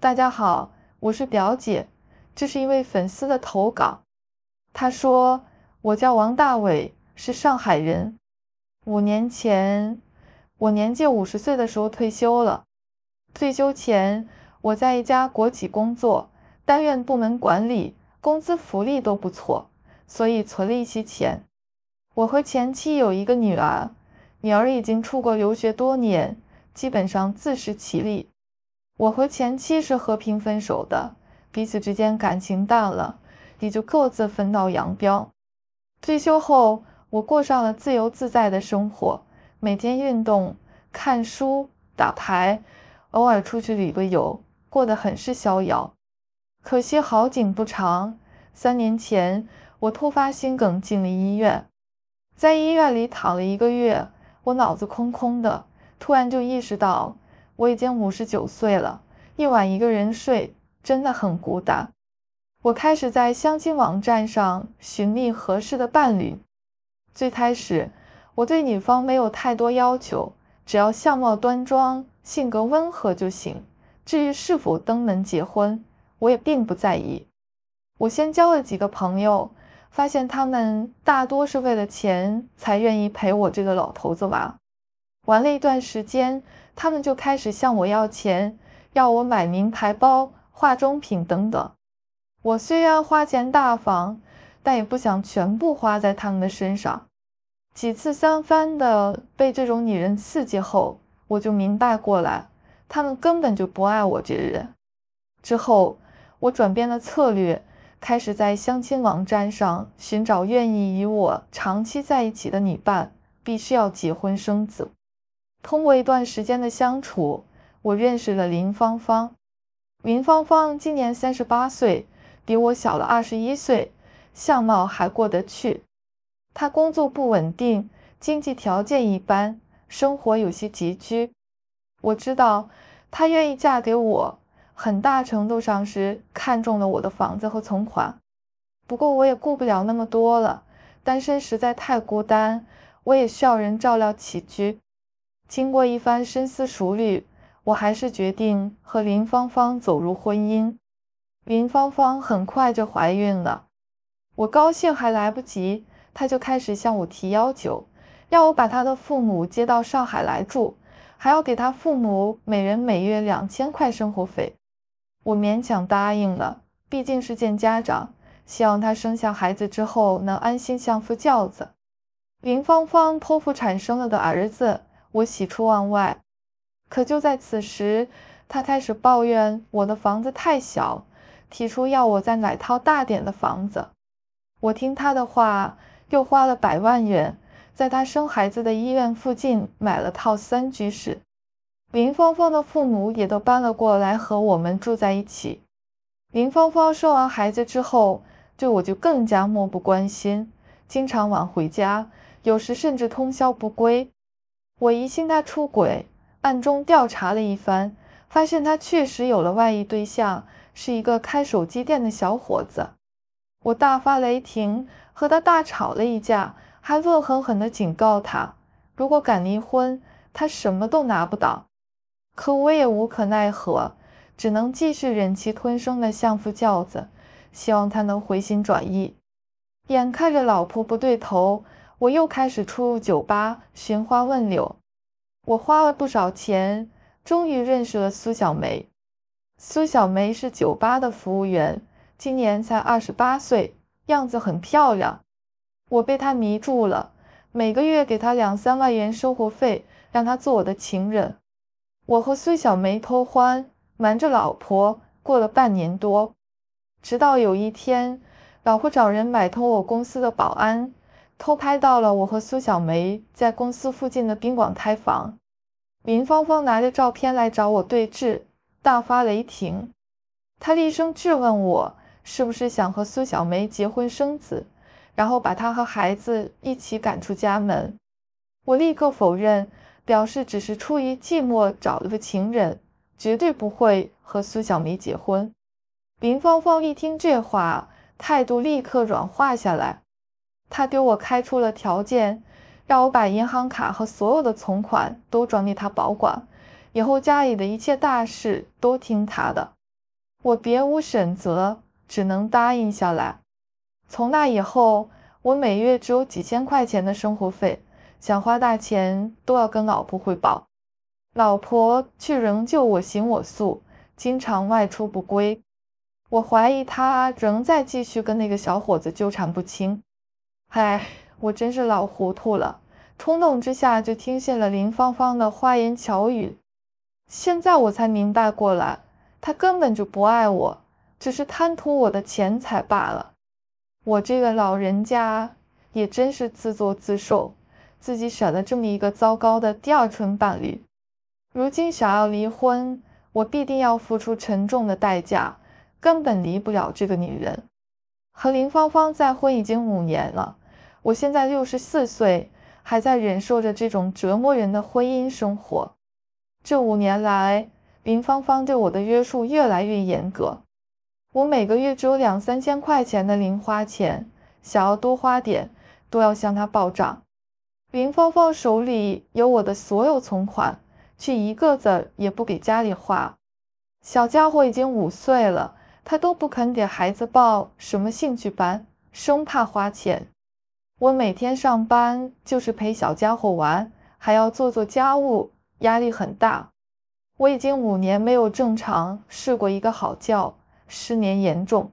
大家好，我是表姐。这是一位粉丝的投稿。他说：“我叫王大伟，是上海人。五年前，我年届五十岁的时候退休了。退休前，我在一家国企工作，单任部门管理、工资福利都不错，所以存了一些钱。我和前妻有一个女儿，女儿已经出国留学多年，基本上自食其力。”我和前妻是和平分手的，彼此之间感情淡了，也就各自分道扬镳。退休后，我过上了自由自在的生活，每天运动、看书、打牌，偶尔出去旅个游，过得很是逍遥。可惜好景不长，三年前我突发心梗进了医院，在医院里躺了一个月，我脑子空空的，突然就意识到。我已经五十九岁了，一晚一个人睡真的很孤单。我开始在相亲网站上寻觅合适的伴侣。最开始，我对女方没有太多要求，只要相貌端庄、性格温和就行。至于是否登门结婚，我也并不在意。我先交了几个朋友，发现他们大多是为了钱才愿意陪我这个老头子玩。玩了一段时间。他们就开始向我要钱，要我买名牌包、化妆品等等。我虽然花钱大方，但也不想全部花在他们的身上。几次三番的被这种女人刺激后，我就明白过来，他们根本就不爱我这个人。之后，我转变了策略，开始在相亲网站上寻找愿意与我长期在一起的女伴，必须要结婚生子。通过一段时间的相处，我认识了林芳芳。林芳芳今年三十八岁，比我小了二十一岁，相貌还过得去。她工作不稳定，经济条件一般，生活有些拮据。我知道她愿意嫁给我，很大程度上是看中了我的房子和存款。不过我也顾不了那么多了，单身实在太孤单，我也需要人照料起居。经过一番深思熟虑，我还是决定和林芳芳走入婚姻。林芳芳很快就怀孕了，我高兴还来不及，她就开始向我提要求，要我把她的父母接到上海来住，还要给她父母每人每月两千块生活费。我勉强答应了，毕竟是见家长，希望她生下孩子之后能安心相夫教子。林芳芳剖腹产生了个儿子。我喜出望外，可就在此时，他开始抱怨我的房子太小，提出要我再买套大点的房子。我听他的话，又花了百万元，在他生孩子的医院附近买了套三居室。林芳芳的父母也都搬了过来和我们住在一起。林芳芳生完孩子之后，对我就更加漠不关心，经常晚回家，有时甚至通宵不归。我疑心他出轨，暗中调查了一番，发现他确实有了外遇对象，是一个开手机店的小伙子。我大发雷霆，和他大吵了一架，还恶狠狠地警告他，如果敢离婚，他什么都拿不到。可我也无可奈何，只能继续忍气吞声地相夫教子，希望他能回心转意。眼看着老婆不对头。我又开始出入酒吧寻花问柳，我花了不少钱，终于认识了苏小梅。苏小梅是酒吧的服务员，今年才二十八岁，样子很漂亮。我被她迷住了，每个月给她两三万元生活费，让她做我的情人。我和苏小梅偷欢，瞒着老婆过了半年多，直到有一天，老婆找人买通我公司的保安。偷拍到了我和苏小梅在公司附近的宾馆开房，林芳芳拿着照片来找我对质，大发雷霆。她厉声质问我，是不是想和苏小梅结婚生子，然后把她和孩子一起赶出家门？我立刻否认，表示只是出于寂寞找了个情人，绝对不会和苏小梅结婚。林芳芳一听这话，态度立刻软化下来。他给我开出了条件，让我把银行卡和所有的存款都转给他保管，以后家里的一切大事都听他的。我别无选择，只能答应下来。从那以后，我每月只有几千块钱的生活费，想花大钱都要跟老婆汇报，老婆却仍旧我行我素，经常外出不归。我怀疑他仍在继续跟那个小伙子纠缠不清。哎，我真是老糊涂了，冲动之下就听信了林芳芳的花言巧语。现在我才明白过来，他根本就不爱我，只是贪图我的钱财罢了。我这个老人家也真是自作自受，自己选了这么一个糟糕的第二春伴侣。如今想要离婚，我必定要付出沉重的代价，根本离不了这个女人。和林芳芳再婚已经五年了，我现在六十四岁，还在忍受着这种折磨人的婚姻生活。这五年来，林芳芳对我的约束越来越严格。我每个月只有两三千块钱的零花钱，想要多花点，都要向她报账。林芳芳手里有我的所有存款，却一个子也不给家里花。小家伙已经五岁了。他都不肯给孩子报什么兴趣班，生怕花钱。我每天上班就是陪小家伙玩，还要做做家务，压力很大。我已经五年没有正常睡过一个好觉，失眠严重。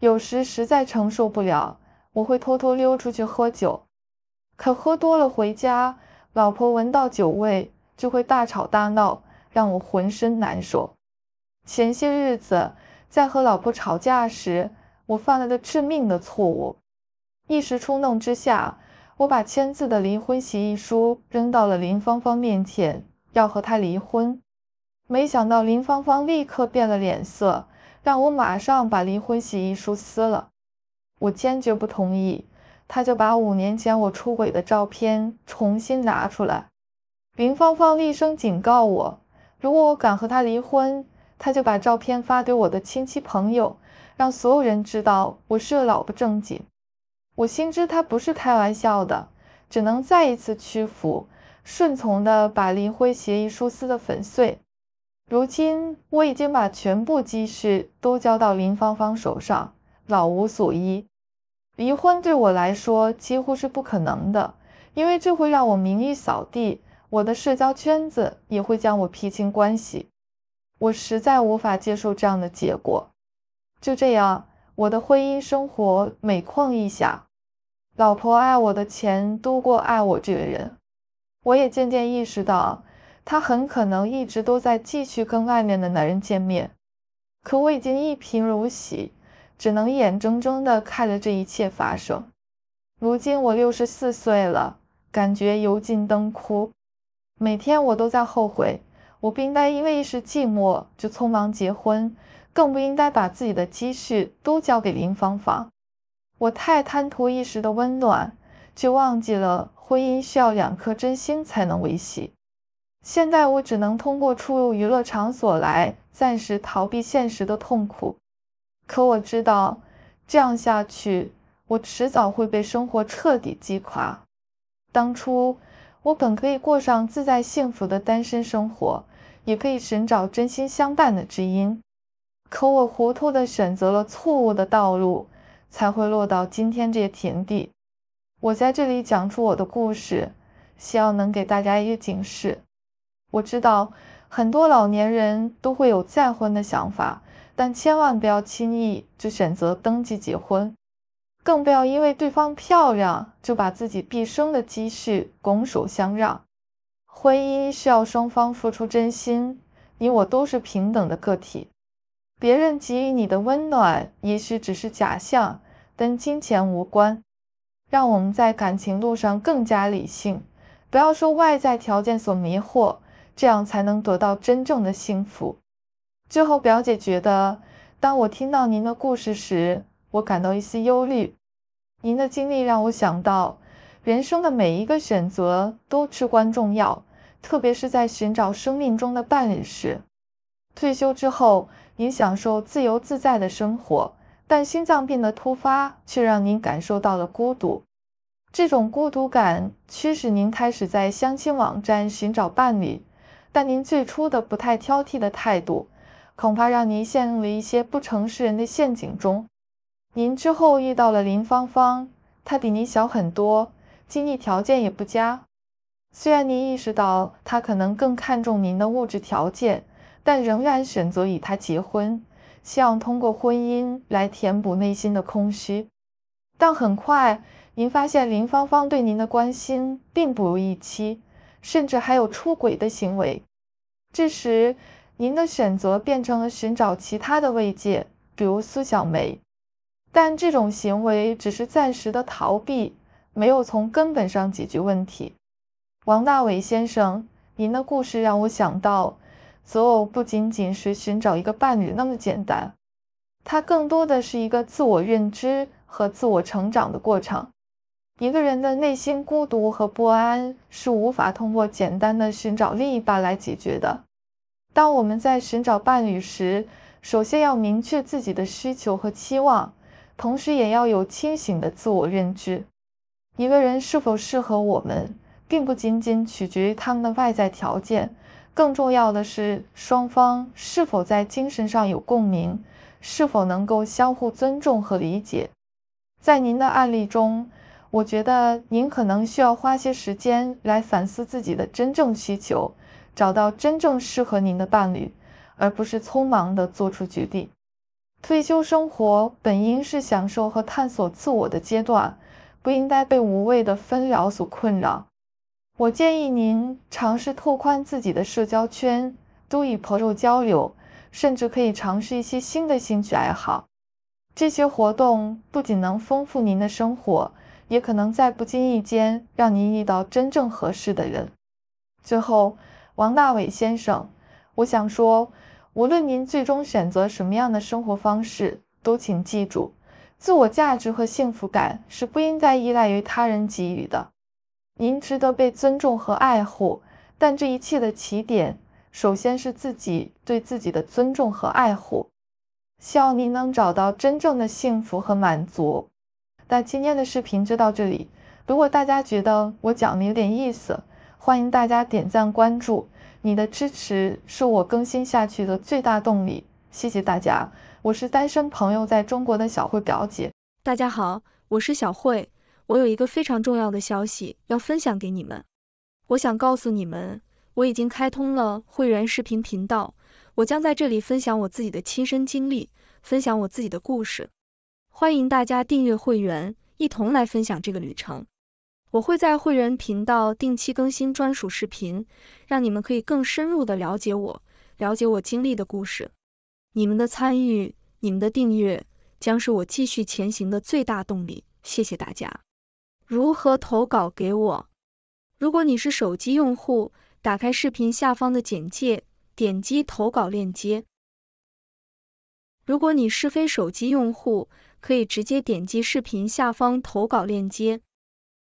有时实在承受不了，我会偷偷溜出去喝酒，可喝多了回家，老婆闻到酒味就会大吵大闹，让我浑身难受。前些日子。在和老婆吵架时，我犯了个致命的错误。一时冲动之下，我把签字的离婚协议书扔到了林芳芳面前，要和她离婚。没想到林芳芳立刻变了脸色，让我马上把离婚协议书撕了。我坚决不同意，她就把五年前我出轨的照片重新拿出来。林芳芳厉声警告我：“如果我敢和她离婚，”他就把照片发给我的亲戚朋友，让所有人知道我是老不正经。我心知他不是开玩笑的，只能再一次屈服，顺从的把离婚协议书撕得粉碎。如今我已经把全部积蓄都交到林芳芳手上，老无所依。离婚对我来说几乎是不可能的，因为这会让我名誉扫地，我的社交圈子也会将我撇清关系。我实在无法接受这样的结果，就这样，我的婚姻生活每况愈下。老婆爱我的钱多过爱我这个人，我也渐渐意识到，她很可能一直都在继续跟外面的男人见面。可我已经一贫如洗，只能眼睁睁地看着这一切发生。如今我六十四岁了，感觉油尽灯枯，每天我都在后悔。我不应该因为一时寂寞就匆忙结婚，更不应该把自己的积蓄都交给林芳芳。我太贪图一时的温暖，就忘记了婚姻需要两颗真心才能维系。现在我只能通过出入娱乐场所来暂时逃避现实的痛苦，可我知道，这样下去，我迟早会被生活彻底击垮。当初。我本可以过上自在幸福的单身生活，也可以寻找真心相伴的知音，可我糊涂地选择了错误的道路，才会落到今天这个田地。我在这里讲出我的故事，希望能给大家一个警示。我知道很多老年人都会有再婚的想法，但千万不要轻易就选择登记结婚。更不要因为对方漂亮就把自己毕生的积蓄拱手相让。婚姻需要双方付出真心，你我都是平等的个体。别人给予你的温暖，也许只是假象，跟金钱无关。让我们在感情路上更加理性，不要受外在条件所迷惑，这样才能得到真正的幸福。最后，表姐觉得，当我听到您的故事时，我感到一丝忧虑。您的经历让我想到，人生的每一个选择都至关重要，特别是在寻找生命中的伴侣时。退休之后，您享受自由自在的生活，但心脏病的突发却让您感受到了孤独。这种孤独感驱使您开始在相亲网站寻找伴侣，但您最初的不太挑剔的态度，恐怕让您陷入了一些不诚实人的陷阱中。您之后遇到了林芳芳，她比您小很多，经济条件也不佳。虽然您意识到她可能更看重您的物质条件，但仍然选择与她结婚，希望通过婚姻来填补内心的空虚。但很快，您发现林芳芳对您的关心并不如预期，甚至还有出轨的行为。这时，您的选择变成了寻找其他的慰藉，比如苏小梅。但这种行为只是暂时的逃避，没有从根本上解决问题。王大伟先生，您的故事让我想到，择偶不仅仅是寻找一个伴侣那么简单，它更多的是一个自我认知和自我成长的过程。一个人的内心孤独和不安是无法通过简单的寻找另一半来解决的。当我们在寻找伴侣时，首先要明确自己的需求和期望。同时也要有清醒的自我认知。一个人是否适合我们，并不仅仅取决于他们的外在条件，更重要的是双方是否在精神上有共鸣，是否能够相互尊重和理解。在您的案例中，我觉得您可能需要花些时间来反思自己的真正需求，找到真正适合您的伴侣，而不是匆忙地做出决定。退休生活本应是享受和探索自我的阶段，不应该被无谓的纷扰所困扰。我建议您尝试拓宽自己的社交圈，多与朋友交流，甚至可以尝试一些新的兴趣爱好。这些活动不仅能丰富您的生活，也可能在不经意间让您遇到真正合适的人。最后，王大伟先生，我想说。无论您最终选择什么样的生活方式，都请记住，自我价值和幸福感是不应该依赖于他人给予的。您值得被尊重和爱护，但这一切的起点，首先是自己对自己的尊重和爱护。希望您能找到真正的幸福和满足。那今天的视频就到这里，如果大家觉得我讲的有点意思，欢迎大家点赞关注。你的支持是我更新下去的最大动力，谢谢大家。我是单身朋友在中国的小慧表姐。大家好，我是小慧，我有一个非常重要的消息要分享给你们。我想告诉你们，我已经开通了会员视频频道，我将在这里分享我自己的亲身经历，分享我自己的故事。欢迎大家订阅会员，一同来分享这个旅程。我会在会员频道定期更新专属视频，让你们可以更深入的了解我，了解我经历的故事。你们的参与，你们的订阅，将是我继续前行的最大动力。谢谢大家。如何投稿给我？如果你是手机用户，打开视频下方的简介，点击投稿链接。如果你是非手机用户，可以直接点击视频下方投稿链接。